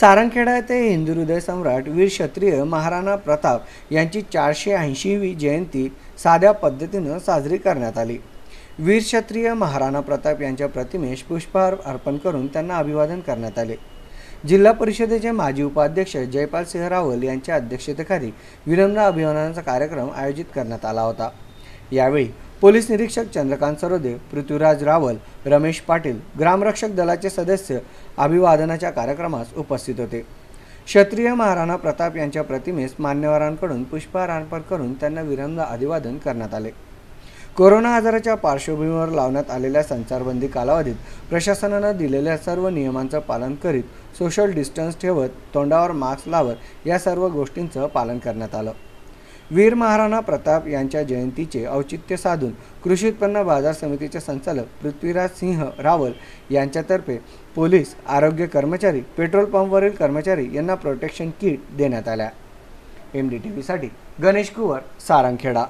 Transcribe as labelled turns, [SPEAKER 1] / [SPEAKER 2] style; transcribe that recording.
[SPEAKER 1] सारंगखेडा येथे हिंदू हृदय सम्राट वीर क्षत्रिय महाराणा प्रताप यांची चारशे ऐंशीवी जयंती साध्या पद्धतीनं साजरी करण्यात आली वीर क्षत्रिय महाराणा प्रताप यांच्या प्रतिमेस पुष्पहार अर्पण करून त्यांना अभिवादन करण्यात आले जिल्हा परिषदेचे माजी उपाध्यक्ष जयपाल सिंह रावल यांच्या अध्यक्षतेखाली विनम्र अभिवादनाचा कार्यक्रम आयोजित करण्यात आला होता यावेळी पोलीस निरीक्षक चंद्रकांत सरोदे पृथ्वीराज रावल रमेश पाटील ग्रामरक्षक दलाचे सदस्य अभिवादनाच्या कार्यक्रमास उपस्थित होते क्षत्रिय महाराणा प्रताप यांच्या प्रतिमेस मान्यवरांकडून पुष्पहार अर्पण करून त्यांना विरंग अभिवादन करण्यात आले कोरोना आजाराच्या पार्श्वभूमीवर लावण्यात आलेल्या संचारबंदी कालावधीत प्रशासनानं दिलेल्या सर्व नियमांचं पालन करीत सोशल डिस्टन्स ठेवत तोंडावर मास्क लावत या सर्व गोष्टींचं पालन करण्यात आलं वीर महाराणा प्रताप यांच्या जयंतीचे औचित्य साधून कृषी उत्पन्न बाजार समितीचे संचालक पृथ्वीराज सिंह रावल यांच्यातर्फे पोलीस आरोग्य कर्मचारी पेट्रोल पंपवरील कर्मचारी यांना प्रोटेक्शन किट देण्यात आल्या एम डी टी व्हीसाठी गणेश कुवर सारंगखेडा